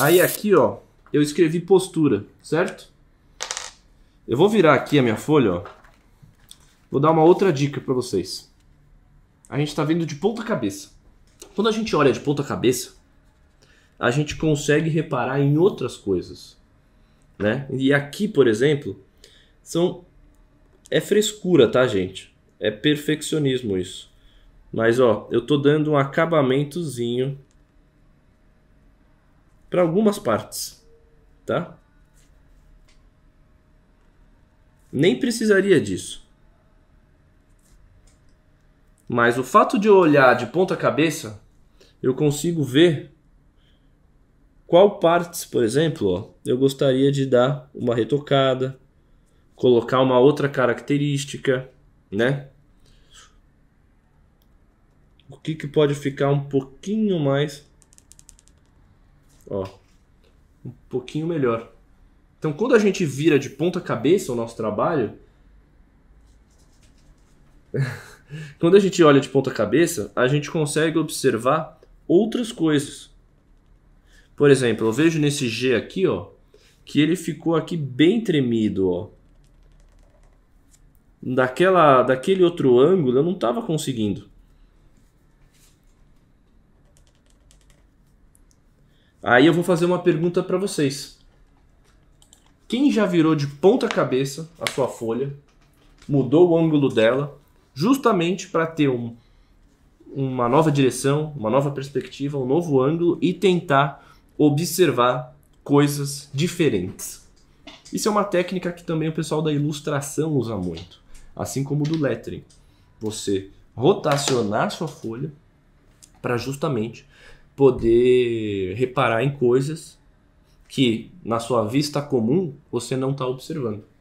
Aí aqui, ó, eu escrevi postura, certo? Eu vou virar aqui a minha folha, ó. Vou dar uma outra dica para vocês. A gente está vendo de ponta cabeça. Quando a gente olha de ponta cabeça, a gente consegue reparar em outras coisas, né? E aqui, por exemplo, são é frescura, tá, gente? É perfeccionismo isso. Mas ó, eu tô dando um acabamentozinho para algumas partes, tá? Nem precisaria disso. Mas o fato de eu olhar de ponta cabeça, eu consigo ver qual partes, por exemplo, ó, eu gostaria de dar uma retocada, colocar uma outra característica, né? O que, que pode ficar um pouquinho mais Ó, um pouquinho melhor. Então, quando a gente vira de ponta cabeça o nosso trabalho, quando a gente olha de ponta cabeça, a gente consegue observar outras coisas. Por exemplo, eu vejo nesse G aqui, ó, que ele ficou aqui bem tremido, ó. Daquela, daquele outro ângulo eu não estava conseguindo. Aí eu vou fazer uma pergunta para vocês. Quem já virou de ponta cabeça a sua folha, mudou o ângulo dela, justamente para ter um, uma nova direção, uma nova perspectiva, um novo ângulo e tentar observar coisas diferentes. Isso é uma técnica que também o pessoal da ilustração usa muito, assim como do lettering. Você rotacionar sua folha para justamente poder reparar em coisas que, na sua vista comum, você não está observando.